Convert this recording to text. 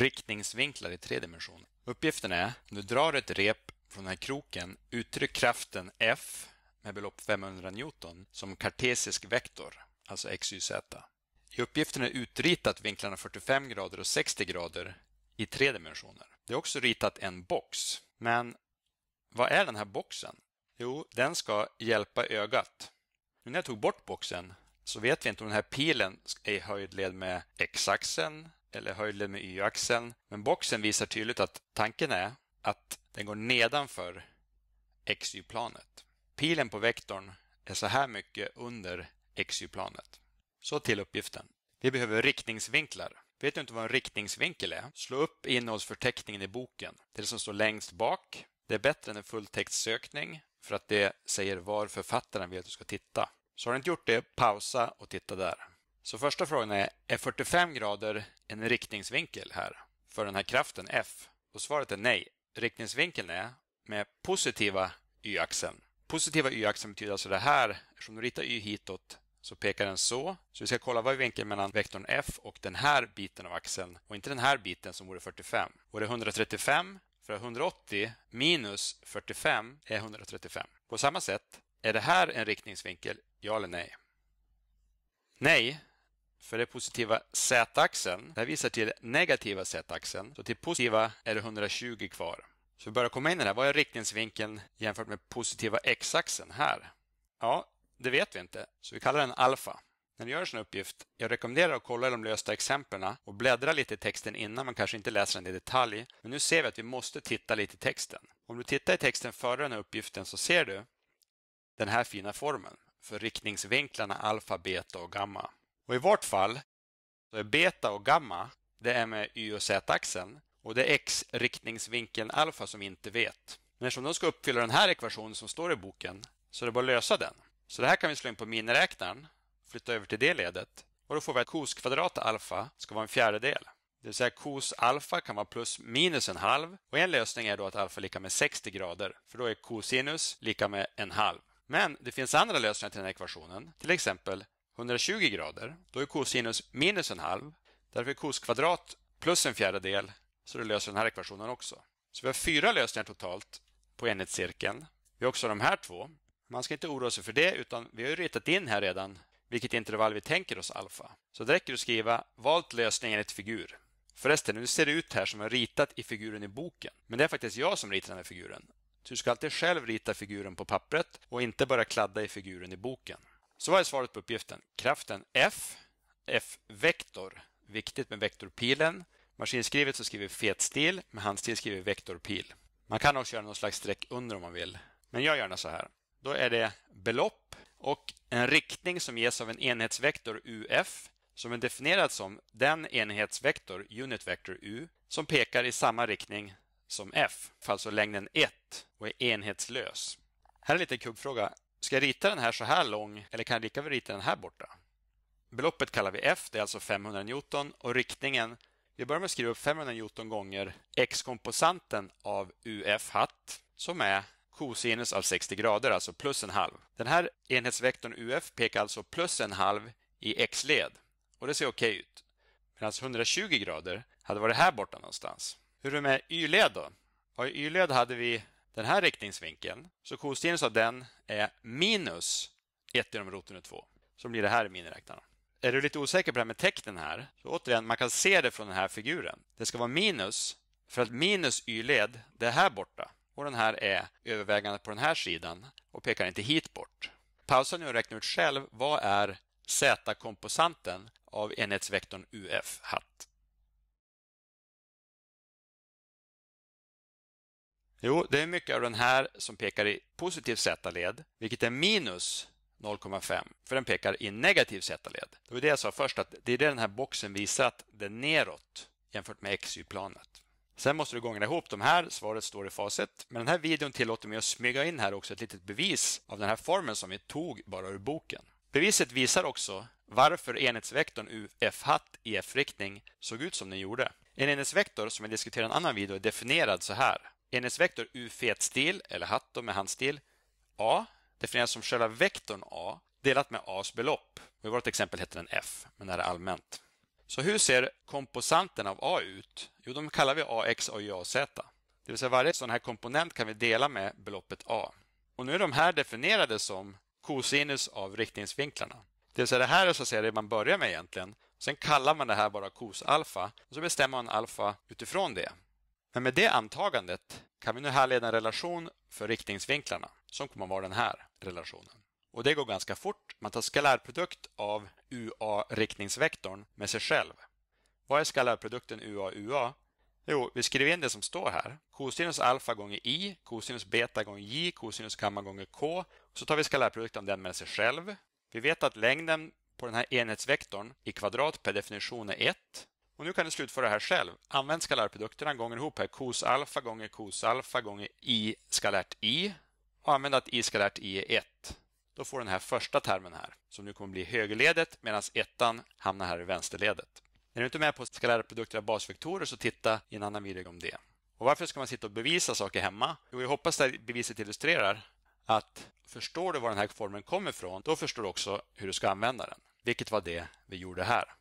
riktningsvinklar i tre dimensioner. Uppgiften är, om du drar ett rep från den här kroken, uttryck kraften F med belopp 500 Newton som kartesisk vektor, alltså x, y, z. I uppgiften är utritat vinklarna 45 grader och 60 grader i tre dimensioner. Det är också ritat en box. Men vad är den här boxen? Jo, den ska hjälpa ögat. Nu när jag tog bort boxen så vet vi inte om den här pilen är i höjdled med x-axeln eller höjden med y-axeln. Men boxen visar tydligt att tanken är att den går nedanför xy-planet. Pilen på vektorn är så här mycket under xy-planet. Så till uppgiften. Vi behöver riktningsvinklar. Vet du inte vad en riktningsvinkel är? Slå upp innehållsförteckningen i boken. Det som står längst bak. Det är bättre än en fulltextsökning för att det säger var författaren vill att du ska titta. Så har du inte gjort det, pausa och titta där. Så första frågan är, är 45 grader en riktningsvinkel här för den här kraften F? Och svaret är nej. Riktningsvinkeln är med positiva y-axeln. Positiva y-axeln betyder alltså det här, eftersom du ritar y hitåt så pekar den så. Så vi ska kolla vad är vinkeln mellan vektorn f och den här biten av axeln och inte den här biten som vore 45. Och det är 135 för 180 minus 45 är 135. På samma sätt, är det här en riktningsvinkel? Ja eller nej? Nej, för det positiva z-axeln, det här visar till negativa z-axeln. Så till positiva är det 120 kvar. Så vi börjar komma in i det här. Vad är riktningsvinkeln jämfört med positiva x-axeln här? Ja, det vet vi inte, så vi kallar den alfa. När du gör en sån uppgift, jag rekommenderar att kolla de lösta exemplen och bläddra lite i texten innan, man kanske inte läser den i detalj. Men nu ser vi att vi måste titta lite i texten. Om du tittar i texten före den här uppgiften så ser du den här fina formeln för riktningsvinklarna alfa, beta och gamma. Och i vårt fall så är beta och gamma, det är med y och z-axeln och det är x-riktningsvinkeln alfa som vi inte vet. Men eftersom de ska uppfylla den här ekvationen som står i boken så är det bara att lösa den. Så det här kan vi slå in på miniräknaren, flytta över till det ledet och då får vi att cos kvadrat alfa ska vara en fjärdedel. Det vill säga cos alfa kan vara plus minus en halv och en lösning är då att alfa är lika med 60 grader för då är cosinus lika med en halv. Men det finns andra lösningar till den här ekvationen, till exempel 120 grader, då är kosinus minus en halv. Därför är kos kvadrat plus en fjärdedel, så det löser den här ekvationen också. Så vi har fyra lösningar totalt på enhetscirkeln. Vi har också de här två. Man ska inte oroa sig för det, utan vi har ju ritat in här redan vilket intervall vi tänker oss alfa. Så det räcker att skriva valt lösning enligt figur. Förresten, nu ser det ut här som jag ritat i figuren i boken. Men det är faktiskt jag som ritar den här figuren. Så du ska alltid själv rita figuren på pappret och inte bara kladda i figuren i boken. Så vad är svaret på uppgiften? Kraften F, F-vektor. Viktigt med vektorpilen. Maskinskrivet så skriver vi fetstil, med handstil skriver vi vektorpil. Man kan också göra något slags streck under om man vill. Men gör gärna så här. Då är det belopp och en riktning som ges av en enhetsvektor UF som är definierad som den enhetsvektor, unit vector U, som pekar i samma riktning som F, alltså längden 1 och är enhetslös. Här är en liten kubbfråga. Ska jag rita den här så här lång eller kan jag lika väl rita den här borta? Beloppet kallar vi F, det är alltså 500 Newton och riktningen, vi börjar med att skriva upp 500 Newton gånger x-komposanten av UF hatt som är kosinus av 60 grader, alltså plus en halv. Den här enhetsvektorn UF pekar alltså plus en halv i x-led och det ser okej ut. Medan 120 grader hade varit här borta någonstans. Hur är det med y-led då? Ja, I y-led hade vi den här riktningsvinkeln. Så kosinus av den är minus 1 genom roten ur 2. Så blir det här i miniräknaren. Är du lite osäker på det här med tecknen här, så återigen, man kan se det från den här figuren. Det ska vara minus, för att minus y-led, det är här borta. Och den här är övervägande på den här sidan och pekar inte hit bort. Pausa nu och räkna ut själv, vad är z-komposanten av enhetsvektorn uf hatt? Jo, det är mycket av den här som pekar i positiv z-led, vilket är minus 0,5, för den pekar i negativ z-led. Det var det jag sa först, att det är det den här boxen visar att det är neråt jämfört med xy-planet. Sen måste du gånga ihop de här, svaret står i facit. Men den här videon tillåter mig att smyga in här också ett litet bevis av den här formeln som vi tog bara ur boken. Beviset visar också varför enhetsvektorn uf hat i e f-riktning såg ut som den gjorde. En enhetsvektor, som jag diskuterar i en annan video, är definierad så här. Är vektor u fet stil eller hatt med handstil a definieras som själva vektorn a delat med a's belopp. I vårt exempel heter den f, men det här är allmänt. Så hur ser komposanten av a ut? Jo, de kallar vi ax, a, y, a, z. Det vill säga varje sån här komponent kan vi dela med beloppet a. Och nu är de här definierade som kosinus av riktningsvinklarna. Det vill säga det här är så att säga det man börjar med egentligen. Sen kallar man det här bara kosalfa och så bestämmer man alfa utifrån det. Men med det antagandet kan vi nu härleda en relation för riktningsvinklarna som kommer att vara den här relationen. Och Det går ganska fort. Man tar skalärprodukt av UA-riktningsvektorn med sig själv. Vad är skalärprodukten UA-UA? Jo, vi skriver in det som står här. Cosinus alfa gånger i, cosinus beta gånger j, cosinus gamma gånger k. Så tar vi skalärprodukten av den med sig själv. Vi vet att längden på den här enhetsvektorn i kvadrat per definition är 1. Och nu kan du slutföra det här själv. Använd skalärprodukterna gånger ihop här. Kos alfa gånger kos alfa gånger i skalärt i. Och använd att i skalärt i är 1. Då får du den här första termen här, som nu kommer bli högerledet, medan ettan hamnar här i vänsterledet. Är du inte med på skalärprodukter av basvektorer så titta i en annan video om det. Och Varför ska man sitta och bevisa saker hemma? Jo, jag hoppas att beviset illustrerar att förstår du var den här formeln kommer ifrån, då förstår du också hur du ska använda den. Vilket var det vi gjorde här.